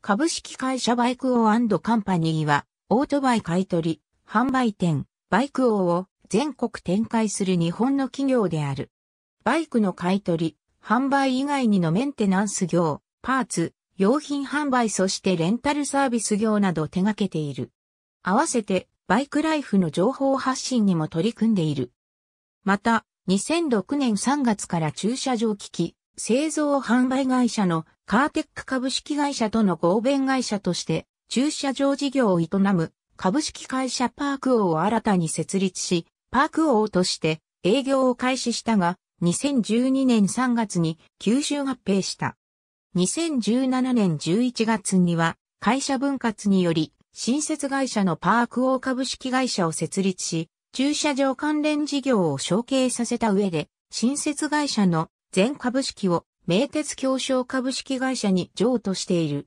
株式会社バイクオーカンパニーは、オートバイ買取、販売店、バイクオーを全国展開する日本の企業である。バイクの買取、販売以外にのメンテナンス業、パーツ、用品販売そしてレンタルサービス業など手掛けている。合わせて、バイクライフの情報発信にも取り組んでいる。また、2006年3月から駐車場機器、製造販売会社のカーテック株式会社との合弁会社として駐車場事業を営む株式会社パーク王を新たに設立し、パーク王として営業を開始したが、2012年3月に吸収合併した。2017年11月には会社分割により新設会社のパーク王株式会社を設立し、駐車場関連事業を承継させた上で、新設会社の全株式を名鉄協商株式会社に譲渡している。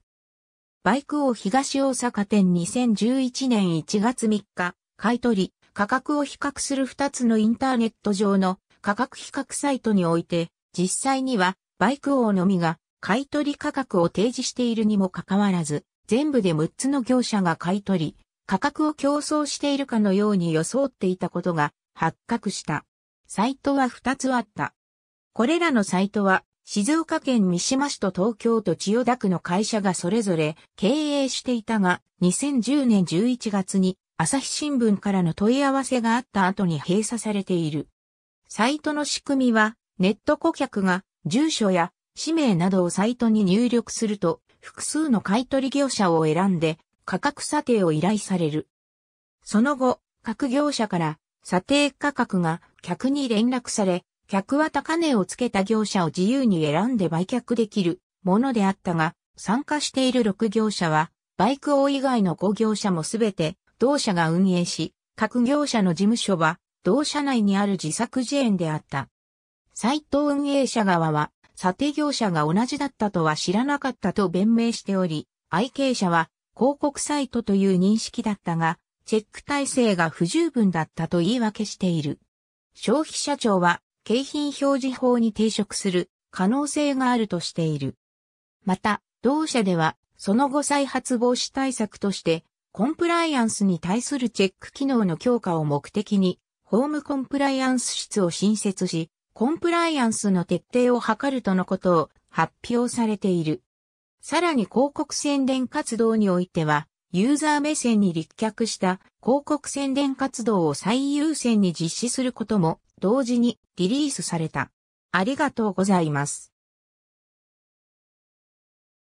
バイク王東大阪店2011年1月3日、買取、価格を比較する2つのインターネット上の価格比較サイトにおいて、実際にはバイク王のみが買取価格を提示しているにもかかわらず、全部で6つの業者が買取、価格を競争しているかのように装っていたことが発覚した。サイトは2つあった。これらのサイトは、静岡県三島市と東京都千代田区の会社がそれぞれ経営していたが、2010年11月に朝日新聞からの問い合わせがあった後に閉鎖されている。サイトの仕組みは、ネット顧客が住所や氏名などをサイトに入力すると、複数の買取業者を選んで価格査定を依頼される。その後、各業者から査定価格が客に連絡され、客は高値をつけた業者を自由に選んで売却できるものであったが、参加している6業者は、バイク王以外の5業者もすべて同社が運営し、各業者の事務所は同社内にある自作自演であった。サイト運営者側は、査定業者が同じだったとは知らなかったと弁明しており、愛敬者は広告サイトという認識だったが、チェック体制が不十分だったと言い訳している。消費者庁は景品表示法に抵触する可能性があるとしている。また、同社では、その後再発防止対策として、コンプライアンスに対するチェック機能の強化を目的に、ホームコンプライアンス室を新設し、コンプライアンスの徹底を図るとのことを発表されている。さらに広告宣伝活動においては、ユーザー目線に立脚した広告宣伝活動を最優先に実施することも同時にリリースされた。ありがとうございます。